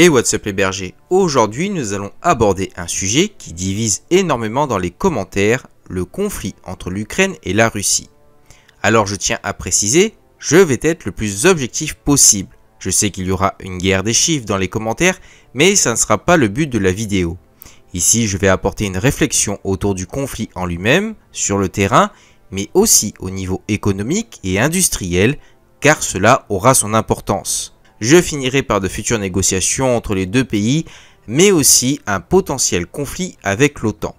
Et what's up les bergers Aujourd'hui nous allons aborder un sujet qui divise énormément dans les commentaires, le conflit entre l'Ukraine et la Russie. Alors je tiens à préciser, je vais être le plus objectif possible. Je sais qu'il y aura une guerre des chiffres dans les commentaires, mais ça ne sera pas le but de la vidéo. Ici, je vais apporter une réflexion autour du conflit en lui-même, sur le terrain, mais aussi au niveau économique et industriel, car cela aura son importance. Je finirai par de futures négociations entre les deux pays, mais aussi un potentiel conflit avec l'OTAN.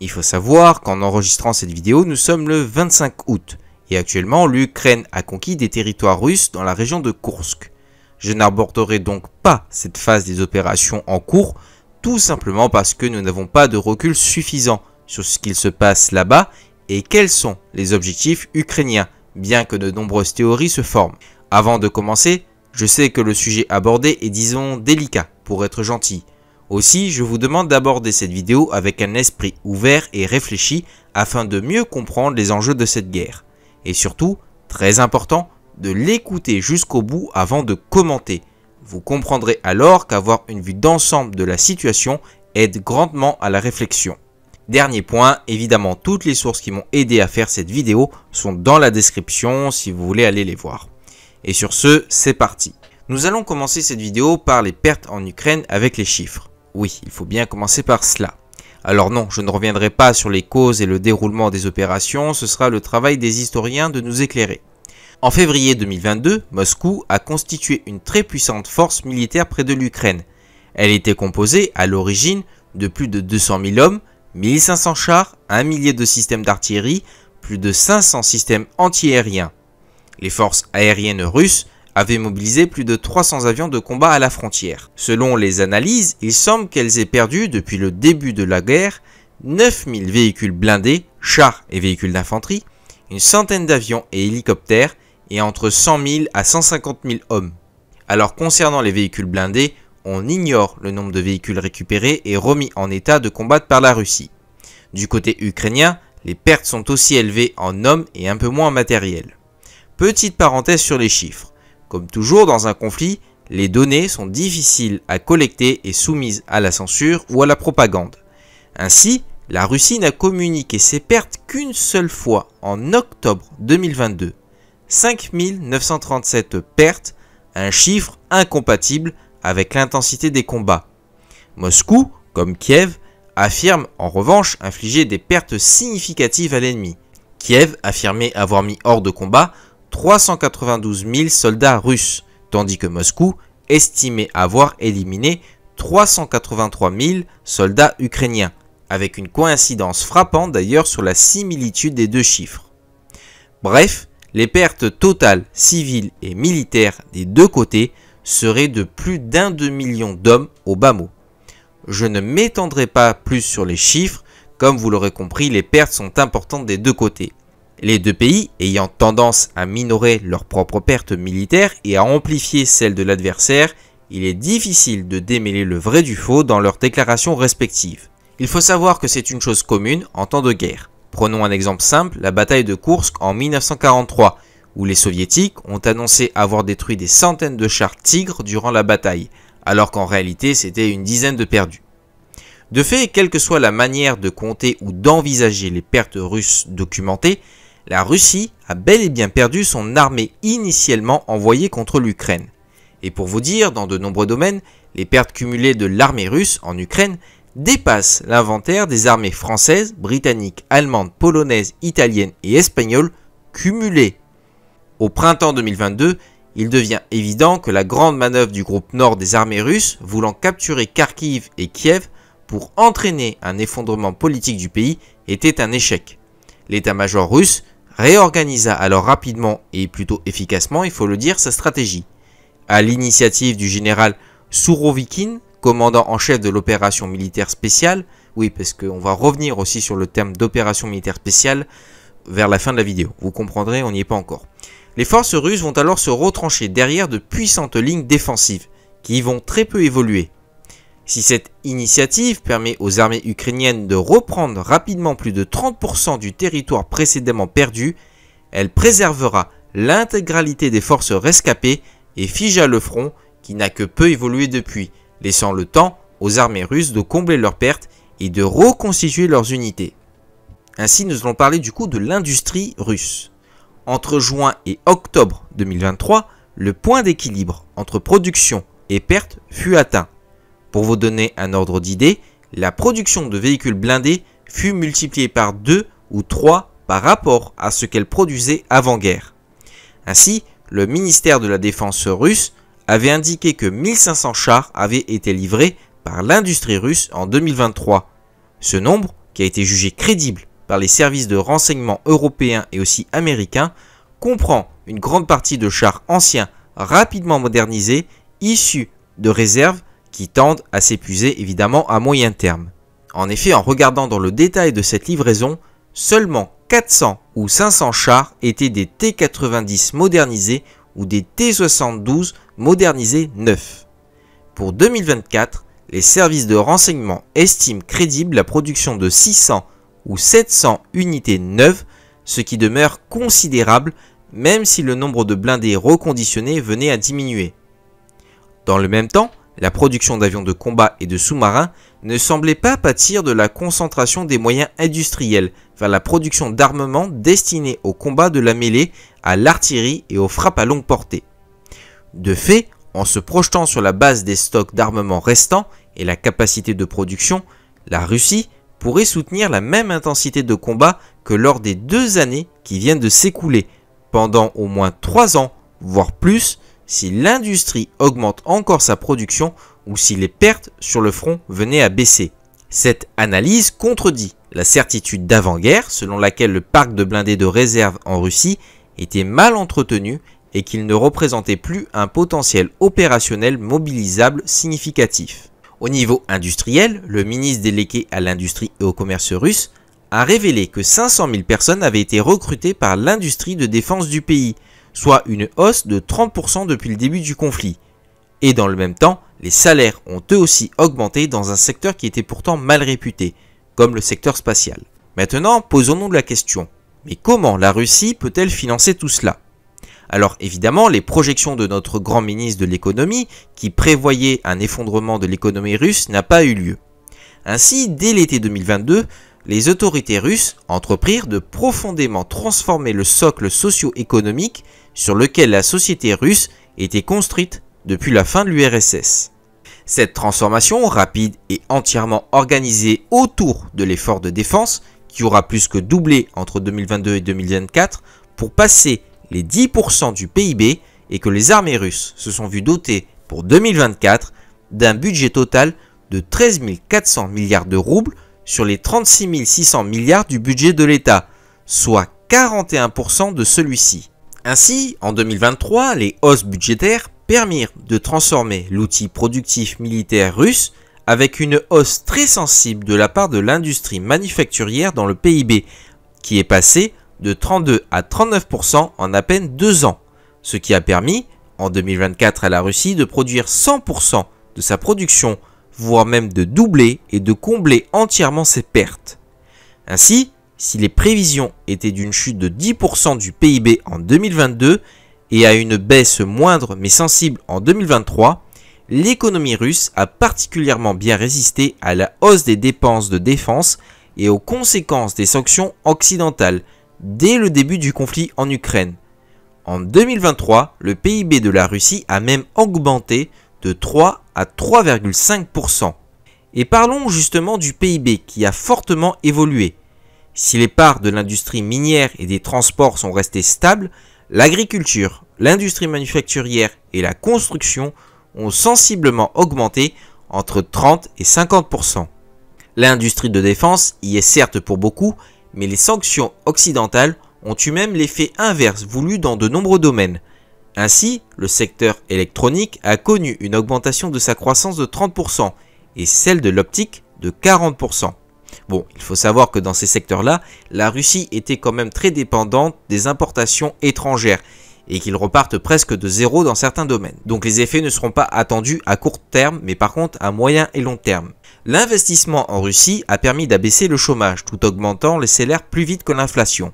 Il faut savoir qu'en enregistrant cette vidéo, nous sommes le 25 août, et actuellement l'Ukraine a conquis des territoires russes dans la région de Koursk. Je n'aborderai donc pas cette phase des opérations en cours, tout simplement parce que nous n'avons pas de recul suffisant sur ce qu'il se passe là-bas et quels sont les objectifs ukrainiens, bien que de nombreuses théories se forment. Avant de commencer, je sais que le sujet abordé est disons délicat, pour être gentil. Aussi, je vous demande d'aborder cette vidéo avec un esprit ouvert et réfléchi afin de mieux comprendre les enjeux de cette guerre. Et surtout, très important, de l'écouter jusqu'au bout avant de commenter. Vous comprendrez alors qu'avoir une vue d'ensemble de la situation aide grandement à la réflexion. Dernier point, évidemment toutes les sources qui m'ont aidé à faire cette vidéo sont dans la description si vous voulez aller les voir. Et sur ce, c'est parti. Nous allons commencer cette vidéo par les pertes en Ukraine avec les chiffres. Oui, il faut bien commencer par cela. Alors non, je ne reviendrai pas sur les causes et le déroulement des opérations, ce sera le travail des historiens de nous éclairer. En février 2022, Moscou a constitué une très puissante force militaire près de l'Ukraine. Elle était composée à l'origine de plus de 200 000 hommes, 1500 chars, un millier de systèmes d'artillerie, plus de 500 systèmes antiaériens, les forces aériennes russes avaient mobilisé plus de 300 avions de combat à la frontière. Selon les analyses, il semble qu'elles aient perdu, depuis le début de la guerre, 9000 véhicules blindés, chars et véhicules d'infanterie, une centaine d'avions et hélicoptères, et entre 100 000 à 150 000 hommes. Alors concernant les véhicules blindés, on ignore le nombre de véhicules récupérés et remis en état de combattre par la Russie. Du côté ukrainien, les pertes sont aussi élevées en hommes et un peu moins en matériel. Petite parenthèse sur les chiffres. Comme toujours dans un conflit, les données sont difficiles à collecter et soumises à la censure ou à la propagande. Ainsi, la Russie n'a communiqué ses pertes qu'une seule fois en octobre 2022. 5937 pertes, un chiffre incompatible avec l'intensité des combats. Moscou, comme Kiev, affirme en revanche infliger des pertes significatives à l'ennemi. Kiev affirmait avoir mis hors de combat 392 000 soldats russes, tandis que Moscou estimait avoir éliminé 383 000 soldats ukrainiens, avec une coïncidence frappante d'ailleurs sur la similitude des deux chiffres. Bref, les pertes totales civiles et militaires des deux côtés seraient de plus d'un demi-million d'hommes au bas mot. Je ne m'étendrai pas plus sur les chiffres, comme vous l'aurez compris, les pertes sont importantes des deux côtés les deux pays ayant tendance à minorer leurs propres pertes militaires et à amplifier celles de l'adversaire, il est difficile de démêler le vrai du faux dans leurs déclarations respectives. Il faut savoir que c'est une chose commune en temps de guerre. Prenons un exemple simple, la bataille de Kursk en 1943, où les soviétiques ont annoncé avoir détruit des centaines de chars tigres durant la bataille, alors qu'en réalité c'était une dizaine de perdus. De fait, quelle que soit la manière de compter ou d'envisager les pertes russes documentées, la Russie a bel et bien perdu son armée initialement envoyée contre l'Ukraine. Et pour vous dire, dans de nombreux domaines, les pertes cumulées de l'armée russe en Ukraine dépassent l'inventaire des armées françaises, britanniques, allemandes, polonaises, italiennes et espagnoles cumulées. Au printemps 2022, il devient évident que la grande manœuvre du groupe nord des armées russes voulant capturer Kharkiv et Kiev pour entraîner un effondrement politique du pays était un échec. L'état-major russe réorganisa alors rapidement et plutôt efficacement, il faut le dire, sa stratégie. À l'initiative du général Sourovikin, commandant en chef de l'opération militaire spéciale, oui parce qu'on va revenir aussi sur le terme d'opération militaire spéciale vers la fin de la vidéo, vous comprendrez, on n'y est pas encore. Les forces russes vont alors se retrancher derrière de puissantes lignes défensives, qui vont très peu évoluer, si cette initiative permet aux armées ukrainiennes de reprendre rapidement plus de 30% du territoire précédemment perdu, elle préservera l'intégralité des forces rescapées et figea le front qui n'a que peu évolué depuis, laissant le temps aux armées russes de combler leurs pertes et de reconstituer leurs unités. Ainsi, nous allons parler du coup de l'industrie russe. Entre juin et octobre 2023, le point d'équilibre entre production et perte fut atteint. Pour vous donner un ordre d'idée, la production de véhicules blindés fut multipliée par 2 ou 3 par rapport à ce qu'elle produisait avant-guerre. Ainsi, le ministère de la Défense russe avait indiqué que 1500 chars avaient été livrés par l'industrie russe en 2023. Ce nombre, qui a été jugé crédible par les services de renseignement européens et aussi américains, comprend une grande partie de chars anciens rapidement modernisés, issus de réserves qui tendent à s'épuiser évidemment à moyen terme. En effet, en regardant dans le détail de cette livraison, seulement 400 ou 500 chars étaient des T90 modernisés ou des T72 modernisés neufs. Pour 2024, les services de renseignement estiment crédible la production de 600 ou 700 unités neuves, ce qui demeure considérable même si le nombre de blindés reconditionnés venait à diminuer. Dans le même temps, la production d'avions de combat et de sous-marins ne semblait pas pâtir de la concentration des moyens industriels vers la production d'armements destinés au combat de la mêlée, à l'artillerie et aux frappes à longue portée. De fait, en se projetant sur la base des stocks d'armements restants et la capacité de production, la Russie pourrait soutenir la même intensité de combat que lors des deux années qui viennent de s'écouler, pendant au moins trois ans, voire plus, si l'industrie augmente encore sa production ou si les pertes sur le front venaient à baisser. Cette analyse contredit la certitude d'avant-guerre selon laquelle le parc de blindés de réserve en Russie était mal entretenu et qu'il ne représentait plus un potentiel opérationnel mobilisable significatif. Au niveau industriel, le ministre délégué à l'industrie et au commerce russe a révélé que 500 000 personnes avaient été recrutées par l'industrie de défense du pays, soit une hausse de 30% depuis le début du conflit. Et dans le même temps, les salaires ont eux aussi augmenté dans un secteur qui était pourtant mal réputé, comme le secteur spatial. Maintenant, posons-nous la question. Mais comment la Russie peut-elle financer tout cela alors évidemment, les projections de notre grand ministre de l'économie, qui prévoyait un effondrement de l'économie russe, n'a pas eu lieu. Ainsi, dès l'été 2022, les autorités russes entreprirent de profondément transformer le socle socio-économique sur lequel la société russe était construite depuis la fin de l'URSS. Cette transformation rapide et entièrement organisée autour de l'effort de défense, qui aura plus que doublé entre 2022 et 2024, pour passer les 10% du PIB et que les armées russes se sont vues dotées pour 2024 d'un budget total de 13 400 milliards de roubles sur les 36 600 milliards du budget de l'État, soit 41% de celui-ci. Ainsi, en 2023, les hausses budgétaires permirent de transformer l'outil productif militaire russe avec une hausse très sensible de la part de l'industrie manufacturière dans le PIB, qui est passée de 32 à 39% en à peine deux ans, ce qui a permis, en 2024 à la Russie, de produire 100% de sa production, voire même de doubler et de combler entièrement ses pertes. Ainsi, si les prévisions étaient d'une chute de 10% du PIB en 2022 et à une baisse moindre mais sensible en 2023, l'économie russe a particulièrement bien résisté à la hausse des dépenses de défense et aux conséquences des sanctions occidentales dès le début du conflit en Ukraine. En 2023, le PIB de la Russie a même augmenté de 3 à 3,5%. Et parlons justement du PIB qui a fortement évolué. Si les parts de l'industrie minière et des transports sont restées stables, l'agriculture, l'industrie manufacturière et la construction ont sensiblement augmenté entre 30 et 50%. L'industrie de défense y est certes pour beaucoup, mais les sanctions occidentales ont eu même l'effet inverse voulu dans de nombreux domaines. Ainsi, le secteur électronique a connu une augmentation de sa croissance de 30% et celle de l'optique de 40%. Bon, il faut savoir que dans ces secteurs-là, la Russie était quand même très dépendante des importations étrangères et qu'ils repartent presque de zéro dans certains domaines. Donc les effets ne seront pas attendus à court terme, mais par contre à moyen et long terme. L'investissement en Russie a permis d'abaisser le chômage tout augmentant les salaires plus vite que l'inflation.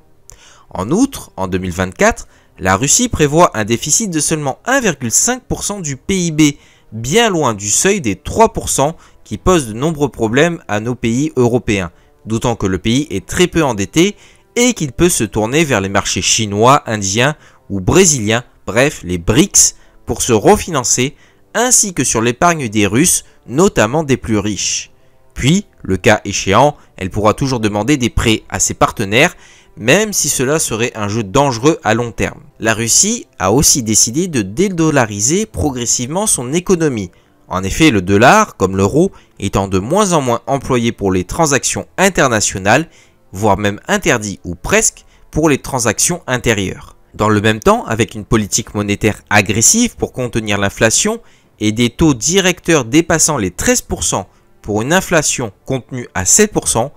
En outre, en 2024, la Russie prévoit un déficit de seulement 1,5% du PIB, bien loin du seuil des 3% qui pose de nombreux problèmes à nos pays européens, d'autant que le pays est très peu endetté et qu'il peut se tourner vers les marchés chinois, indiens ou brésiliens, bref les BRICS, pour se refinancer, ainsi que sur l'épargne des Russes, notamment des plus riches. Puis, le cas échéant, elle pourra toujours demander des prêts à ses partenaires, même si cela serait un jeu dangereux à long terme. La Russie a aussi décidé de dédollariser progressivement son économie, en effet, le dollar, comme l'euro, étant de moins en moins employé pour les transactions internationales, voire même interdit ou presque pour les transactions intérieures. Dans le même temps, avec une politique monétaire agressive pour contenir l'inflation et des taux directeurs dépassant les 13% pour une inflation contenue à 7%,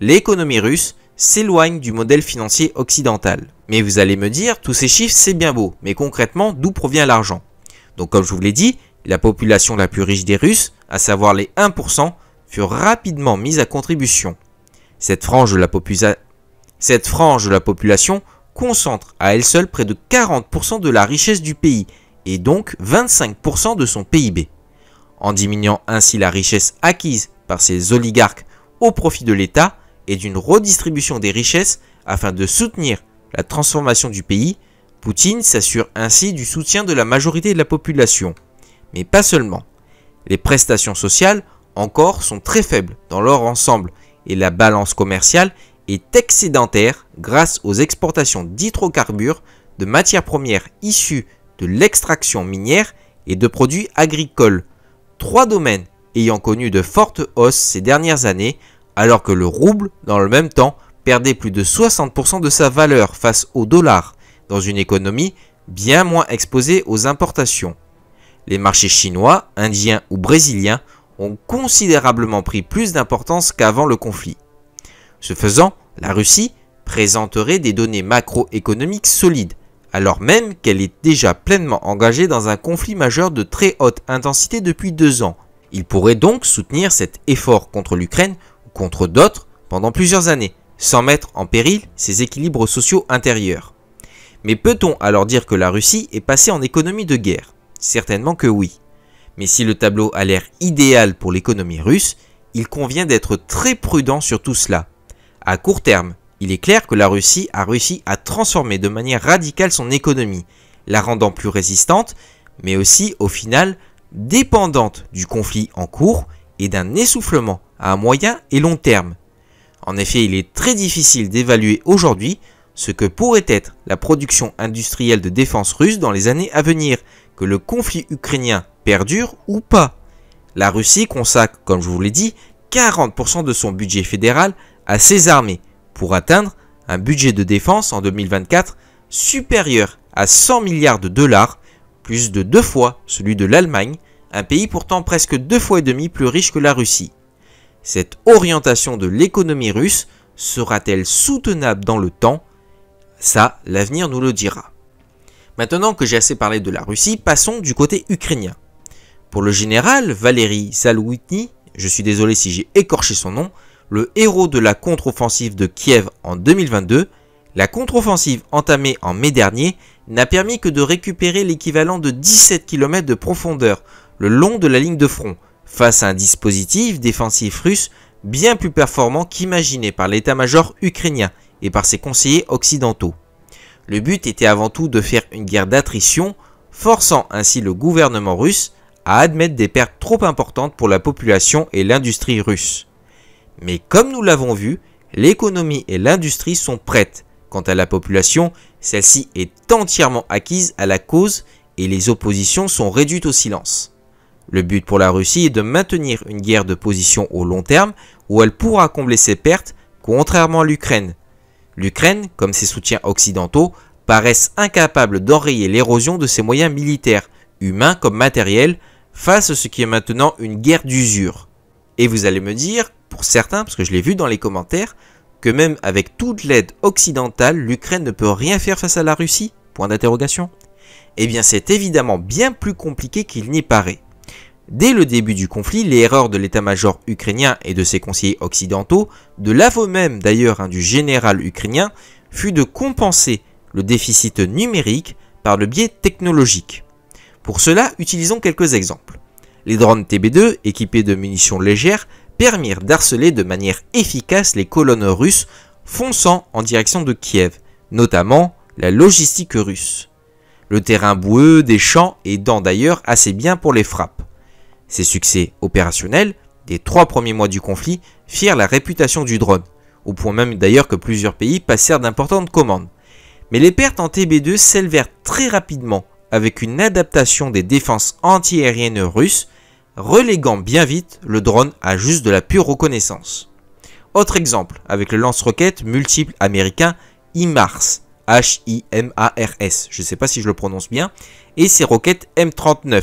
l'économie russe s'éloigne du modèle financier occidental. Mais vous allez me dire, tous ces chiffres c'est bien beau, mais concrètement d'où provient l'argent Donc comme je vous l'ai dit, la population la plus riche des Russes, à savoir les 1%, furent rapidement mise à contribution. Cette frange de la, Cette frange de la population concentre à elle seule près de 40% de la richesse du pays et donc 25% de son PIB. En diminuant ainsi la richesse acquise par ces oligarques au profit de l'État et d'une redistribution des richesses afin de soutenir la transformation du pays, Poutine s'assure ainsi du soutien de la majorité de la population mais pas seulement. Les prestations sociales, encore, sont très faibles dans leur ensemble et la balance commerciale est excédentaire grâce aux exportations d'hydrocarbures, de matières premières issues de l'extraction minière et de produits agricoles. Trois domaines ayant connu de fortes hausses ces dernières années, alors que le rouble, dans le même temps, perdait plus de 60% de sa valeur face au dollar, dans une économie bien moins exposée aux importations. Les marchés chinois, indiens ou brésiliens ont considérablement pris plus d'importance qu'avant le conflit. Ce faisant, la Russie présenterait des données macroéconomiques solides, alors même qu'elle est déjà pleinement engagée dans un conflit majeur de très haute intensité depuis deux ans. Il pourrait donc soutenir cet effort contre l'Ukraine ou contre d'autres pendant plusieurs années, sans mettre en péril ses équilibres sociaux intérieurs. Mais peut-on alors dire que la Russie est passée en économie de guerre Certainement que oui. Mais si le tableau a l'air idéal pour l'économie russe, il convient d'être très prudent sur tout cela. À court terme, il est clair que la Russie a réussi à transformer de manière radicale son économie, la rendant plus résistante, mais aussi au final dépendante du conflit en cours et d'un essoufflement à moyen et long terme. En effet, il est très difficile d'évaluer aujourd'hui ce que pourrait être la production industrielle de défense russe dans les années à venir, que le conflit ukrainien perdure ou pas. La Russie consacre, comme je vous l'ai dit, 40% de son budget fédéral à ses armées pour atteindre un budget de défense en 2024 supérieur à 100 milliards de dollars, plus de deux fois celui de l'Allemagne, un pays pourtant presque deux fois et demi plus riche que la Russie. Cette orientation de l'économie russe sera-t-elle soutenable dans le temps Ça, l'avenir nous le dira. Maintenant que j'ai assez parlé de la Russie, passons du côté ukrainien. Pour le général Valery Salouitny, je suis désolé si j'ai écorché son nom, le héros de la contre-offensive de Kiev en 2022, la contre-offensive entamée en mai dernier n'a permis que de récupérer l'équivalent de 17 km de profondeur le long de la ligne de front, face à un dispositif défensif russe bien plus performant qu'imaginé par l'état-major ukrainien et par ses conseillers occidentaux. Le but était avant tout de faire une guerre d'attrition, forçant ainsi le gouvernement russe à admettre des pertes trop importantes pour la population et l'industrie russe. Mais comme nous l'avons vu, l'économie et l'industrie sont prêtes. Quant à la population, celle-ci est entièrement acquise à la cause et les oppositions sont réduites au silence. Le but pour la Russie est de maintenir une guerre de position au long terme où elle pourra combler ses pertes, contrairement à l'Ukraine, L'Ukraine, comme ses soutiens occidentaux, paraissent incapables d'enrayer l'érosion de ses moyens militaires, humains comme matériels, face à ce qui est maintenant une guerre d'usure. Et vous allez me dire, pour certains, parce que je l'ai vu dans les commentaires, que même avec toute l'aide occidentale, l'Ukraine ne peut rien faire face à la Russie Point d'interrogation. Eh bien c'est évidemment bien plus compliqué qu'il n'y paraît. Dès le début du conflit, l'erreur de l'état-major ukrainien et de ses conseillers occidentaux, de l'aveu même d'ailleurs un hein, du général ukrainien, fut de compenser le déficit numérique par le biais technologique. Pour cela, utilisons quelques exemples. Les drones TB2, équipés de munitions légères, permirent d'harceler de manière efficace les colonnes russes fonçant en direction de Kiev, notamment la logistique russe. Le terrain boueux des champs aidant d'ailleurs assez bien pour les frappes. Ses succès opérationnels des trois premiers mois du conflit firent la réputation du drone, au point même d'ailleurs que plusieurs pays passèrent d'importantes commandes. Mais les pertes en TB2 s'élevèrent très rapidement avec une adaptation des défenses antiaériennes russes, reléguant bien vite le drone à juste de la pure reconnaissance. Autre exemple, avec le lance-roquette multiple américain HIMARS, H-I-M-A-R-S, je ne sais pas si je le prononce bien, et ses roquettes M39,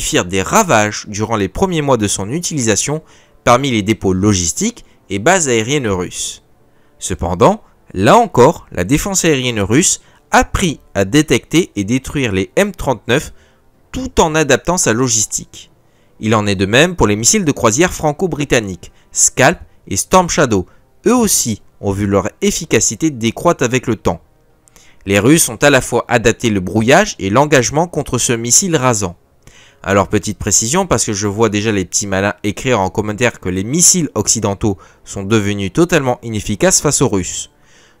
firent des ravages durant les premiers mois de son utilisation parmi les dépôts logistiques et bases aériennes russes. Cependant, là encore, la défense aérienne russe a pris à détecter et détruire les M39 tout en adaptant sa logistique. Il en est de même pour les missiles de croisière franco-britanniques, Scalp et Storm Shadow. Eux aussi ont vu leur efficacité décroître avec le temps. Les Russes ont à la fois adapté le brouillage et l'engagement contre ce missile rasant. Alors petite précision, parce que je vois déjà les petits malins écrire en commentaire que les missiles occidentaux sont devenus totalement inefficaces face aux Russes.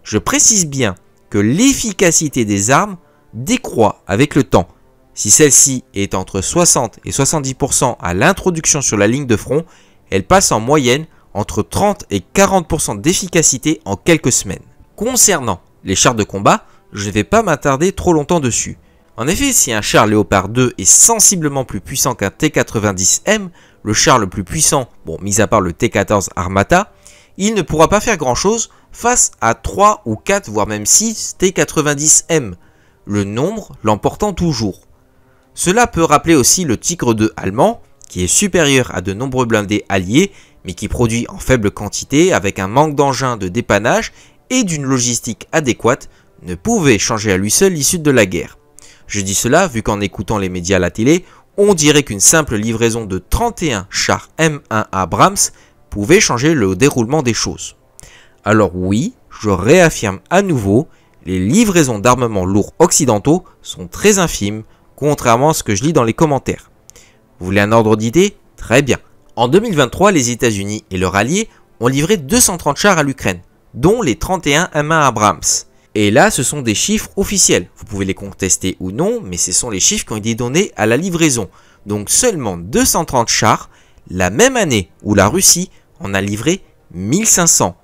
Je précise bien que l'efficacité des armes décroît avec le temps. Si celle-ci est entre 60 et 70% à l'introduction sur la ligne de front, elle passe en moyenne entre 30 et 40% d'efficacité en quelques semaines. Concernant les chars de combat, je ne vais pas m'attarder trop longtemps dessus. En effet, si un char Léopard 2 est sensiblement plus puissant qu'un T-90M, le char le plus puissant, bon, mis à part le T-14 Armata, il ne pourra pas faire grand chose face à 3 ou 4 voire même 6 T-90M, le nombre l'emportant toujours. Cela peut rappeler aussi le Tigre 2 allemand, qui est supérieur à de nombreux blindés alliés, mais qui produit en faible quantité avec un manque d'engins de dépannage et d'une logistique adéquate, ne pouvait changer à lui seul l'issue de la guerre. Je dis cela vu qu'en écoutant les médias à la télé, on dirait qu'une simple livraison de 31 chars M1 Abrams pouvait changer le déroulement des choses. Alors oui, je réaffirme à nouveau, les livraisons d'armements lourds occidentaux sont très infimes, contrairement à ce que je lis dans les commentaires. Vous voulez un ordre d'idée Très bien. En 2023, les États-Unis et leurs alliés ont livré 230 chars à l'Ukraine, dont les 31 M1 Abrams. Et là, ce sont des chiffres officiels. Vous pouvez les contester ou non, mais ce sont les chiffres qui ont été donnés à la livraison. Donc seulement 230 chars, la même année où la Russie en a livré 1500.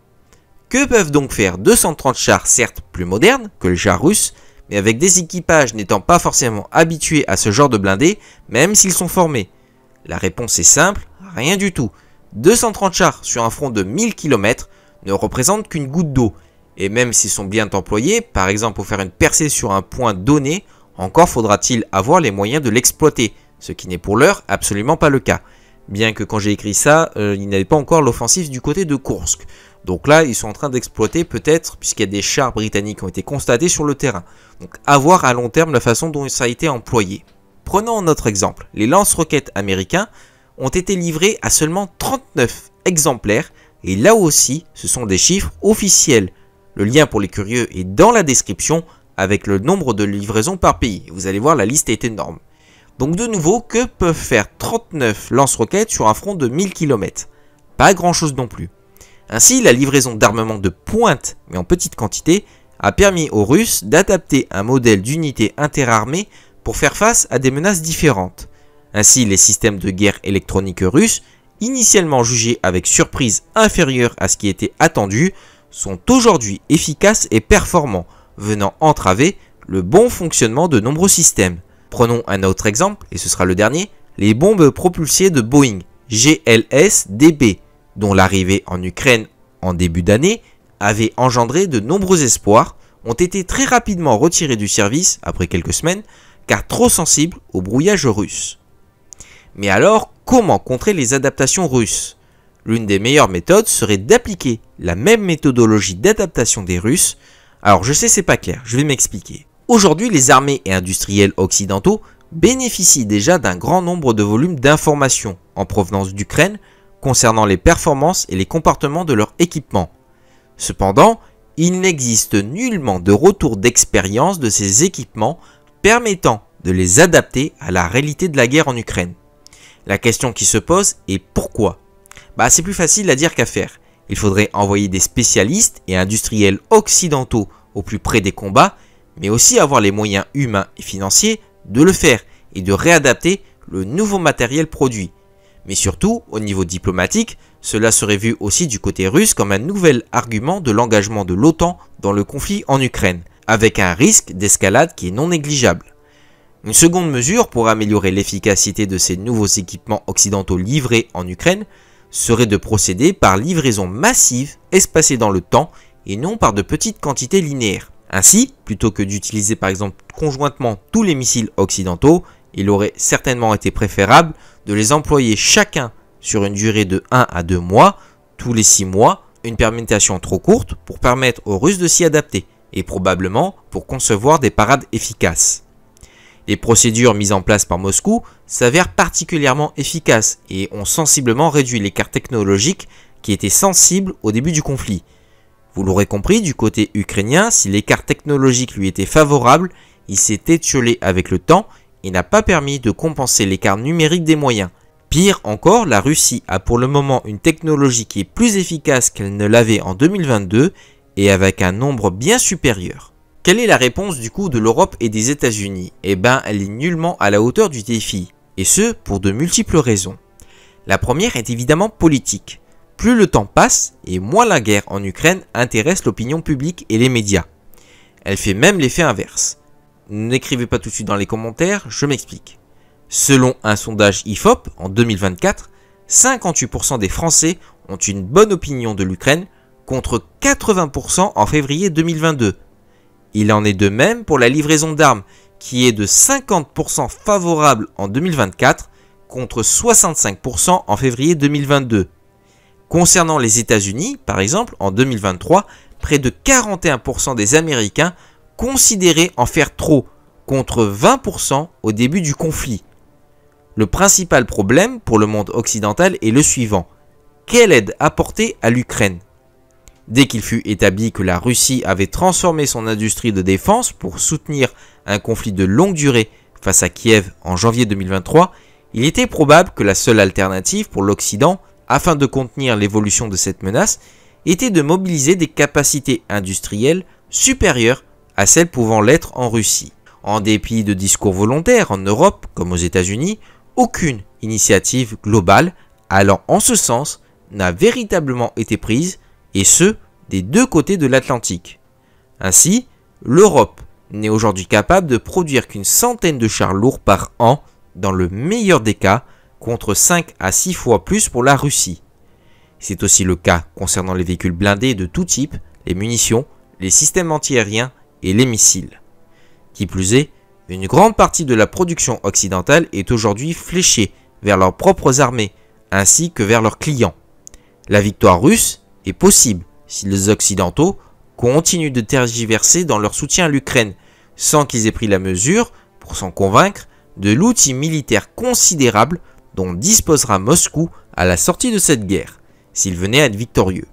Que peuvent donc faire 230 chars, certes plus modernes que le char russe, mais avec des équipages n'étant pas forcément habitués à ce genre de blindés, même s'ils sont formés La réponse est simple, rien du tout. 230 chars sur un front de 1000 km ne représentent qu'une goutte d'eau, et même s'ils sont bien employés, par exemple pour faire une percée sur un point donné, encore faudra-t-il avoir les moyens de l'exploiter, ce qui n'est pour l'heure absolument pas le cas. Bien que quand j'ai écrit ça, ils euh, il n'avait pas encore l'offensive du côté de Kursk. Donc là, ils sont en train d'exploiter peut-être, puisqu'il y a des chars britanniques qui ont été constatés sur le terrain. Donc avoir à long terme la façon dont ça a été employé. Prenons notre exemple. Les lance-roquettes américains ont été livrés à seulement 39 exemplaires, et là aussi, ce sont des chiffres officiels. Le lien pour les curieux est dans la description avec le nombre de livraisons par pays. Vous allez voir, la liste est énorme. Donc de nouveau, que peuvent faire 39 lance-roquettes sur un front de 1000 km Pas grand-chose non plus. Ainsi, la livraison d'armement de pointe, mais en petite quantité, a permis aux Russes d'adapter un modèle d'unité interarmée pour faire face à des menaces différentes. Ainsi, les systèmes de guerre électronique russes, initialement jugés avec surprise inférieurs à ce qui était attendu, sont aujourd'hui efficaces et performants, venant entraver le bon fonctionnement de nombreux systèmes. Prenons un autre exemple, et ce sera le dernier, les bombes propulsées de Boeing GLS-DB, dont l'arrivée en Ukraine en début d'année avait engendré de nombreux espoirs, ont été très rapidement retirées du service après quelques semaines, car trop sensibles au brouillage russe. Mais alors, comment contrer les adaptations russes L'une des meilleures méthodes serait d'appliquer la même méthodologie d'adaptation des Russes. Alors je sais c'est pas clair, je vais m'expliquer. Aujourd'hui les armées et industriels occidentaux bénéficient déjà d'un grand nombre de volumes d'informations en provenance d'Ukraine concernant les performances et les comportements de leurs équipements. Cependant, il n'existe nullement de retour d'expérience de ces équipements permettant de les adapter à la réalité de la guerre en Ukraine. La question qui se pose est pourquoi bah, c'est plus facile à dire qu'à faire. Il faudrait envoyer des spécialistes et industriels occidentaux au plus près des combats, mais aussi avoir les moyens humains et financiers de le faire et de réadapter le nouveau matériel produit. Mais surtout, au niveau diplomatique, cela serait vu aussi du côté russe comme un nouvel argument de l'engagement de l'OTAN dans le conflit en Ukraine, avec un risque d'escalade qui est non négligeable. Une seconde mesure pour améliorer l'efficacité de ces nouveaux équipements occidentaux livrés en Ukraine serait de procéder par livraison massive espacée dans le temps et non par de petites quantités linéaires. Ainsi, plutôt que d'utiliser par exemple conjointement tous les missiles occidentaux, il aurait certainement été préférable de les employer chacun sur une durée de 1 à 2 mois, tous les 6 mois, une permutation trop courte pour permettre aux Russes de s'y adapter, et probablement pour concevoir des parades efficaces. Les procédures mises en place par Moscou s'avèrent particulièrement efficaces et ont sensiblement réduit l'écart technologique qui était sensible au début du conflit. Vous l'aurez compris, du côté ukrainien, si l'écart technologique lui était favorable, il s'est étiolé avec le temps et n'a pas permis de compenser l'écart numérique des moyens. Pire encore, la Russie a pour le moment une technologie qui est plus efficace qu'elle ne l'avait en 2022 et avec un nombre bien supérieur. Quelle est la réponse du coup de l'Europe et des États-Unis Eh ben, elle est nullement à la hauteur du défi, et ce, pour de multiples raisons. La première est évidemment politique. Plus le temps passe, et moins la guerre en Ukraine intéresse l'opinion publique et les médias. Elle fait même l'effet inverse. N'écrivez pas tout de suite dans les commentaires, je m'explique. Selon un sondage IFOP en 2024, 58% des Français ont une bonne opinion de l'Ukraine contre 80% en février 2022, il en est de même pour la livraison d'armes, qui est de 50% favorable en 2024 contre 65% en février 2022. Concernant les États-Unis, par exemple, en 2023, près de 41% des Américains considéraient en faire trop, contre 20% au début du conflit. Le principal problème pour le monde occidental est le suivant. Quelle aide apporter à l'Ukraine Dès qu'il fut établi que la Russie avait transformé son industrie de défense pour soutenir un conflit de longue durée face à Kiev en janvier 2023, il était probable que la seule alternative pour l'Occident, afin de contenir l'évolution de cette menace, était de mobiliser des capacités industrielles supérieures à celles pouvant l'être en Russie. En dépit de discours volontaires en Europe comme aux États-Unis, aucune initiative globale allant en ce sens n'a véritablement été prise et ce, des deux côtés de l'Atlantique. Ainsi, l'Europe n'est aujourd'hui capable de produire qu'une centaine de chars lourds par an, dans le meilleur des cas, contre 5 à 6 fois plus pour la Russie. C'est aussi le cas concernant les véhicules blindés de tout type, les munitions, les systèmes anti-aériens et les missiles. Qui plus est, une grande partie de la production occidentale est aujourd'hui fléchée vers leurs propres armées, ainsi que vers leurs clients. La victoire russe possible si les Occidentaux continuent de tergiverser dans leur soutien à l'Ukraine, sans qu'ils aient pris la mesure, pour s'en convaincre, de l'outil militaire considérable dont disposera Moscou à la sortie de cette guerre, s'il venait à être victorieux.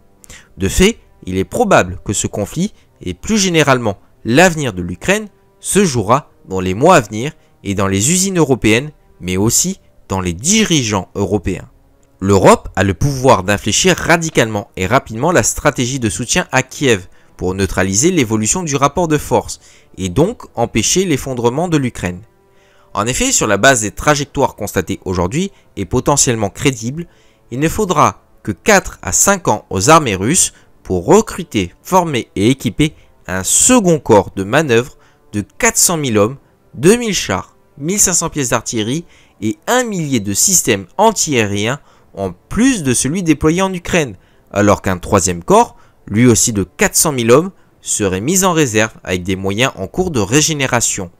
De fait, il est probable que ce conflit, et plus généralement l'avenir de l'Ukraine, se jouera dans les mois à venir et dans les usines européennes, mais aussi dans les dirigeants européens. L'Europe a le pouvoir d'infléchir radicalement et rapidement la stratégie de soutien à Kiev pour neutraliser l'évolution du rapport de force et donc empêcher l'effondrement de l'Ukraine. En effet, sur la base des trajectoires constatées aujourd'hui et potentiellement crédibles, il ne faudra que 4 à 5 ans aux armées russes pour recruter, former et équiper un second corps de manœuvre de 400 000 hommes, 2000 chars, 1500 pièces d'artillerie et un millier de systèmes antiaériens en plus de celui déployé en Ukraine, alors qu'un troisième corps, lui aussi de 400 000 hommes, serait mis en réserve avec des moyens en cours de régénération.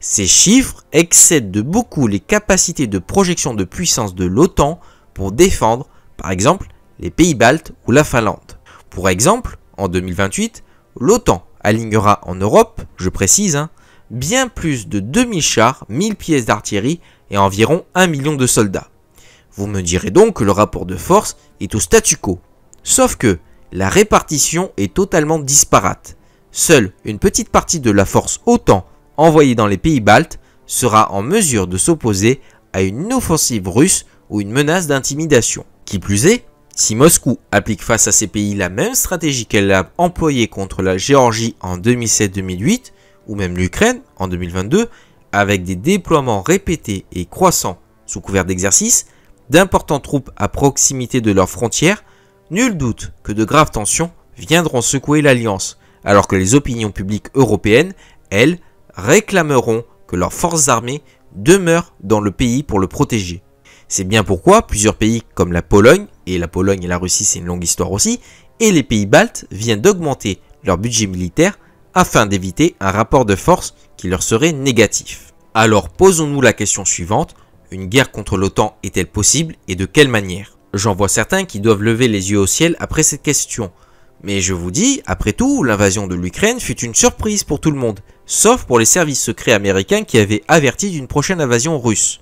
Ces chiffres excèdent de beaucoup les capacités de projection de puissance de l'OTAN pour défendre, par exemple, les pays baltes ou la Finlande. Pour exemple, en 2028, l'OTAN alignera en Europe, je précise, hein, bien plus de 2000 chars, 1000 pièces d'artillerie et environ 1 million de soldats. Vous me direz donc que le rapport de force est au statu quo. Sauf que la répartition est totalement disparate. Seule une petite partie de la force OTAN envoyée dans les pays baltes sera en mesure de s'opposer à une offensive russe ou une menace d'intimidation. Qui plus est, si Moscou applique face à ces pays la même stratégie qu'elle a employée contre la Géorgie en 2007-2008, ou même l'Ukraine en 2022, avec des déploiements répétés et croissants sous couvert d'exercices, d'importantes troupes à proximité de leurs frontières, nul doute que de graves tensions viendront secouer l'Alliance, alors que les opinions publiques européennes, elles, réclameront que leurs forces armées demeurent dans le pays pour le protéger. C'est bien pourquoi plusieurs pays comme la Pologne, et la Pologne et la Russie c'est une longue histoire aussi, et les pays baltes viennent d'augmenter leur budget militaire afin d'éviter un rapport de force qui leur serait négatif. Alors posons-nous la question suivante, une guerre contre l'OTAN est-elle possible et de quelle manière J'en vois certains qui doivent lever les yeux au ciel après cette question. Mais je vous dis, après tout, l'invasion de l'Ukraine fut une surprise pour tout le monde, sauf pour les services secrets américains qui avaient averti d'une prochaine invasion russe.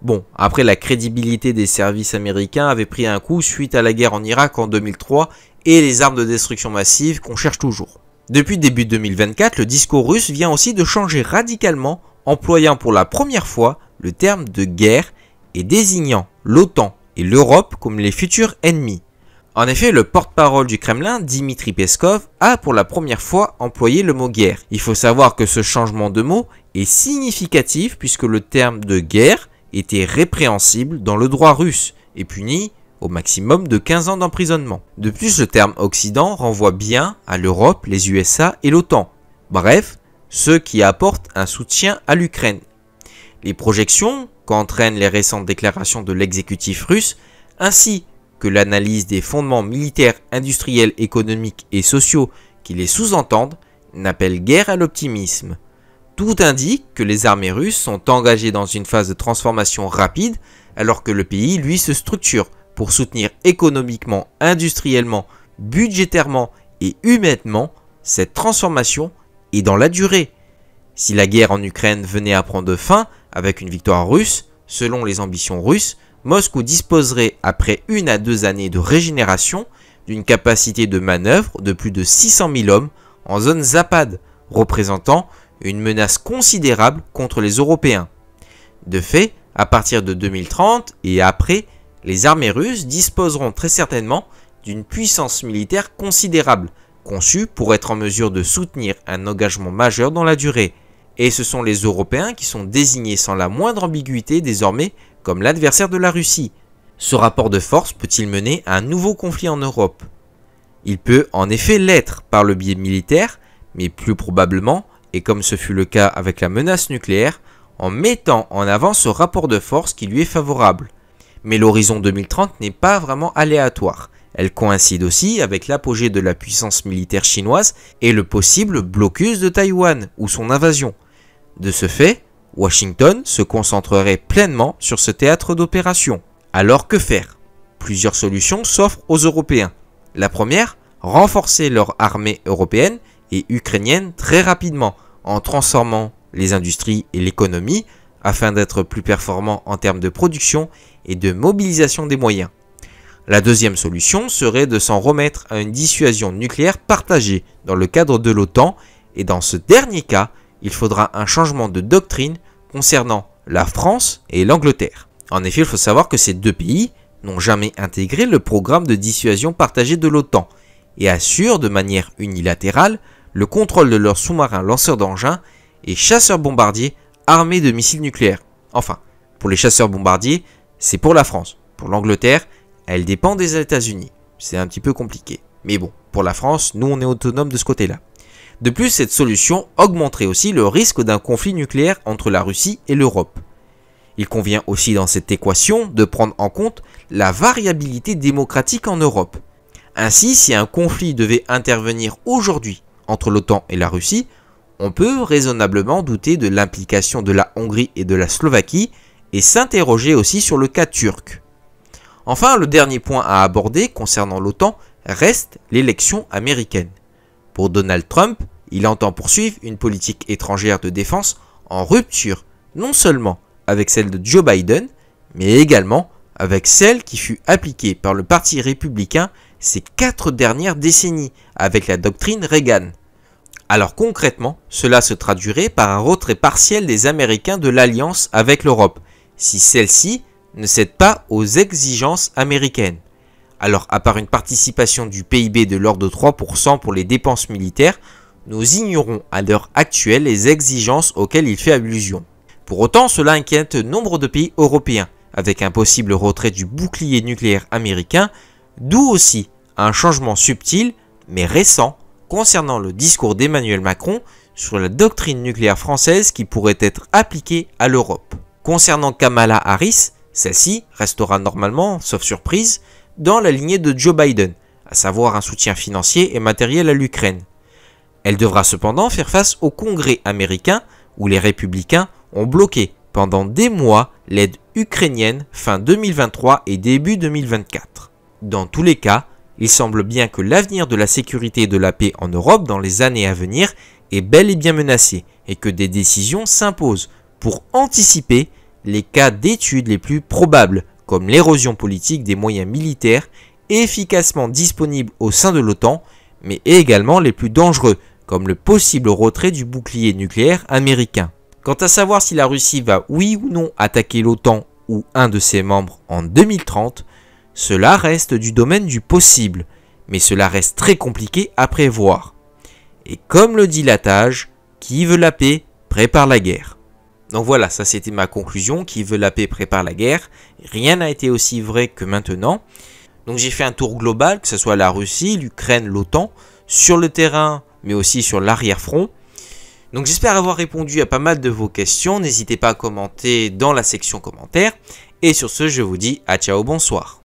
Bon, après la crédibilité des services américains avait pris un coup suite à la guerre en Irak en 2003 et les armes de destruction massive qu'on cherche toujours. Depuis début 2024, le discours russe vient aussi de changer radicalement employant pour la première fois le terme de guerre et désignant l'OTAN et l'Europe comme les futurs ennemis. En effet, le porte-parole du Kremlin, Dimitri Peskov, a pour la première fois employé le mot guerre. Il faut savoir que ce changement de mot est significatif puisque le terme de guerre était répréhensible dans le droit russe et puni au maximum de 15 ans d'emprisonnement. De plus, le terme Occident renvoie bien à l'Europe, les USA et l'OTAN. Bref, ce qui apporte un soutien à l'Ukraine. Les projections qu'entraînent les récentes déclarations de l'exécutif russe, ainsi que l'analyse des fondements militaires, industriels, économiques et sociaux qui les sous-entendent, n'appellent guère à l'optimisme. Tout indique que les armées russes sont engagées dans une phase de transformation rapide alors que le pays lui se structure pour soutenir économiquement, industriellement, budgétairement et humainement cette transformation et dans la durée. Si la guerre en Ukraine venait à prendre fin avec une victoire russe, selon les ambitions russes, Moscou disposerait, après une à deux années de régénération, d'une capacité de manœuvre de plus de 600 000 hommes en zone Zapad, représentant une menace considérable contre les Européens. De fait, à partir de 2030 et après, les armées russes disposeront très certainement d'une puissance militaire considérable, conçu pour être en mesure de soutenir un engagement majeur dans la durée. Et ce sont les Européens qui sont désignés sans la moindre ambiguïté désormais comme l'adversaire de la Russie. Ce rapport de force peut-il mener à un nouveau conflit en Europe Il peut en effet l'être par le biais militaire, mais plus probablement, et comme ce fut le cas avec la menace nucléaire, en mettant en avant ce rapport de force qui lui est favorable. Mais l'horizon 2030 n'est pas vraiment aléatoire. Elle coïncide aussi avec l'apogée de la puissance militaire chinoise et le possible blocus de Taïwan ou son invasion. De ce fait, Washington se concentrerait pleinement sur ce théâtre d'opération. Alors que faire Plusieurs solutions s'offrent aux Européens. La première, renforcer leur armée européenne et ukrainienne très rapidement en transformant les industries et l'économie afin d'être plus performants en termes de production et de mobilisation des moyens. La deuxième solution serait de s'en remettre à une dissuasion nucléaire partagée dans le cadre de l'OTAN et dans ce dernier cas, il faudra un changement de doctrine concernant la France et l'Angleterre. En effet, il faut savoir que ces deux pays n'ont jamais intégré le programme de dissuasion partagée de l'OTAN et assurent de manière unilatérale le contrôle de leurs sous-marins lanceurs d'engins et chasseurs-bombardiers armés de missiles nucléaires. Enfin, pour les chasseurs-bombardiers, c'est pour la France. Pour l'Angleterre, elle dépend des États-Unis. C'est un petit peu compliqué. Mais bon, pour la France, nous on est autonome de ce côté-là. De plus, cette solution augmenterait aussi le risque d'un conflit nucléaire entre la Russie et l'Europe. Il convient aussi dans cette équation de prendre en compte la variabilité démocratique en Europe. Ainsi, si un conflit devait intervenir aujourd'hui entre l'OTAN et la Russie, on peut raisonnablement douter de l'implication de la Hongrie et de la Slovaquie et s'interroger aussi sur le cas turc. Enfin, le dernier point à aborder concernant l'OTAN reste l'élection américaine. Pour Donald Trump, il entend poursuivre une politique étrangère de défense en rupture non seulement avec celle de Joe Biden, mais également avec celle qui fut appliquée par le Parti républicain ces quatre dernières décennies avec la doctrine Reagan. Alors concrètement, cela se traduirait par un retrait partiel des Américains de l'alliance avec l'Europe, si celle-ci ne cède pas aux exigences américaines. Alors, à part une participation du PIB de l'ordre de 3% pour les dépenses militaires, nous ignorons à l'heure actuelle les exigences auxquelles il fait allusion. Pour autant, cela inquiète nombre de pays européens, avec un possible retrait du bouclier nucléaire américain, d'où aussi un changement subtil, mais récent, concernant le discours d'Emmanuel Macron sur la doctrine nucléaire française qui pourrait être appliquée à l'Europe. Concernant Kamala Harris, celle-ci restera normalement, sauf surprise, dans la lignée de Joe Biden, à savoir un soutien financier et matériel à l'Ukraine. Elle devra cependant faire face au Congrès américain où les républicains ont bloqué pendant des mois l'aide ukrainienne fin 2023 et début 2024. Dans tous les cas, il semble bien que l'avenir de la sécurité et de la paix en Europe dans les années à venir est bel et bien menacé et que des décisions s'imposent pour anticiper les cas d'études les plus probables, comme l'érosion politique des moyens militaires efficacement disponibles au sein de l'OTAN, mais également les plus dangereux, comme le possible retrait du bouclier nucléaire américain. Quant à savoir si la Russie va oui ou non attaquer l'OTAN ou un de ses membres en 2030, cela reste du domaine du possible, mais cela reste très compliqué à prévoir. Et comme le dit l'atage, qui veut la paix prépare la guerre. Donc voilà, ça c'était ma conclusion, qui veut la paix prépare la guerre. Rien n'a été aussi vrai que maintenant. Donc j'ai fait un tour global, que ce soit la Russie, l'Ukraine, l'OTAN, sur le terrain, mais aussi sur l'arrière-front. Donc j'espère avoir répondu à pas mal de vos questions. N'hésitez pas à commenter dans la section commentaires. Et sur ce, je vous dis à ciao, bonsoir.